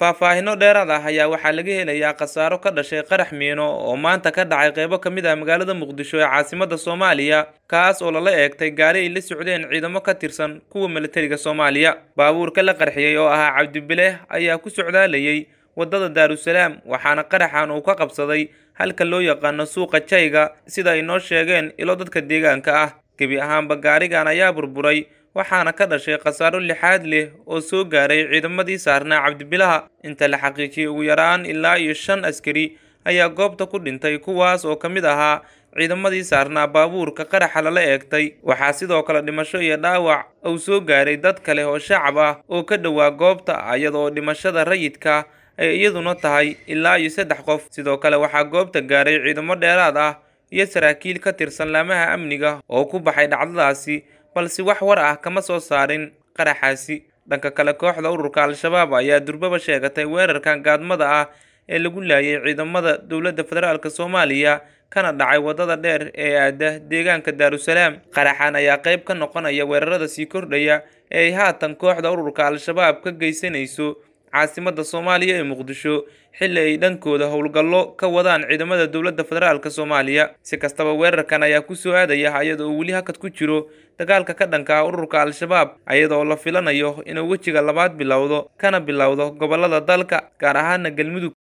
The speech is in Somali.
faahfaahino dheeraad ah ayaa waxaa laga helayaa khasaaro ka dhashay qarax miino oo maanta ka dhacay qeybo ka mid ah magaalada muqdisho ee caasimadda soomaaliya kaas oo lala eegtay gaari ay la socdeen ciidamo ka tirsan kuwa milatariga soomaaliya baabuurka la qarxiyey oo ahaa cabdibileh ayaa ku socdaalayey waddada daarusalaam waxaana qaraxan uu ka qabsaday halka loo yaqaano suuqa jayga sida ay noo sheegeen ilo dadka deegaanka ah gebi ahaanba gaarigan ayaa burburay waxaana ka dhashay khasaaro lixaad leh oo soo gaaray ciidamadii saarnaa cabdibilaha inta la xaqiijiyey ugu yaraan ilaa iyo shan askari ayaa goobta ku dhintay kuwaas oo ka mid ahaa ciidamadii saarnaa baabuurka qaraxa lala eegtay waxaa sidoo kale dhimasho iyo dhaawac uu soo gaaray dad kale oo shacab ah oo ka dhowaa goobta iyadoo dhimashada rayidka ay iyaduna tahay ilaa iyo saddex qof sidoo kale waxaa goobta gaaray ciidamo dheeraad ah iyo saraakiil ka tirsan laamaha amniga oo ku baxay dhacdadaasi balse wax war ah kama soo saarin qaraxaasi dhanka kale kooxda ururka al-shabaab ayaa durbaba sheegatay weerarkan gaadmada ah ee lagu laayay ciidamada dowladda federaalk soomaaliya kana dhacay waddada dheer ee aada deegaanka daarusalaam qaraxaan ayaa qayb ka noqonaya weerarada sii kordhaya ee ay haatan kooxda ururka al-shabaab ka geysanayso caasimadda soomaaliya ee muqdisho xilli ay dhankooda howlgallo ka wadaan ciidamada dowladda federaalk soomaaliya si kastaba weerarkan ayaa ku soo aadaya ayada oo weli hakad ku jiro dagaalka ka dhankaa ururka al-shabaab ayadaoo la filanayo inuu wejiga labaad bilowdo kana bilowdo gobollada dalka gaar ahaana galmudug